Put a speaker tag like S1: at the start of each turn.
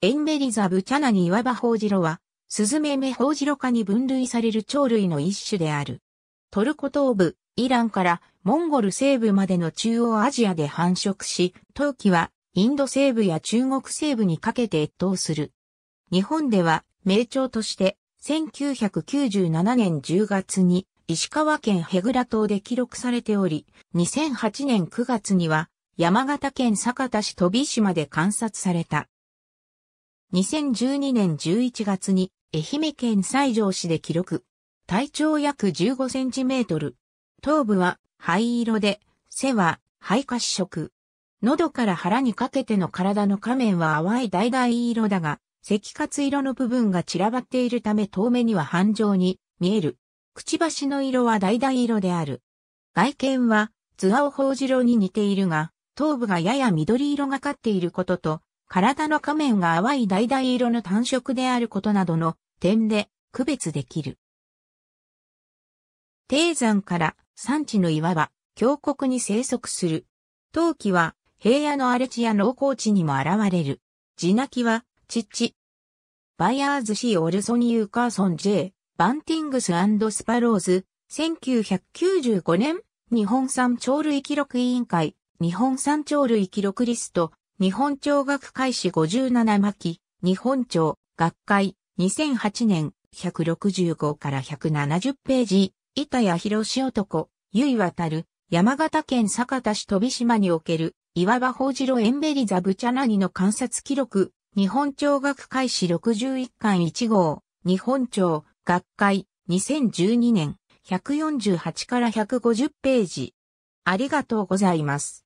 S1: エンベリザ・ブチャナに岩場ホウジロは、スズメメホウジロ科に分類され
S2: る鳥類の一種である。トルコ東部、イランからモンゴル西部までの中央アジアで繁殖し、冬季はインド西部や中国西部にかけて越冬する。日本では名鳥として1997年10月に石川県ヘグラ島で記録されており、2008年9月には山形県酒田市飛島で観察された。2012年11月に愛媛県西条市で記録。体長約15センチメートル。頭部は灰色で、背は灰褐色。喉から腹にかけての体の仮面は淡い橙色だが、赤褐色の部分が散らばっているため遠目には半状に見える。くちばしの色は橙色である。外見は、ツアオホウジロに似ているが、頭部がやや緑色がかっていることと、体の仮面が淡い橙色の単色であることなどの点で区別できる。低山から山地の岩は峡谷に生息する。陶器は平野の荒れ地や農耕地にも現れる。地鳴きは、チッチ。バイアーズ・シー・オルソニ・ユーカーソン・ J・ バンティングススパローズ、1995年、日本産鳥類記録委員会、日本産鳥類記録リスト、日本町学会史57巻、日本町学会2008年165から170ページ、板谷博志男、ゆいわたる、山形県酒田市飛島における、岩場法次郎エンベリザ・ブチャナニの観察記録、日本町学会史61巻1号、日本町学会
S1: 2012年148から150ページ。ありがとうございます。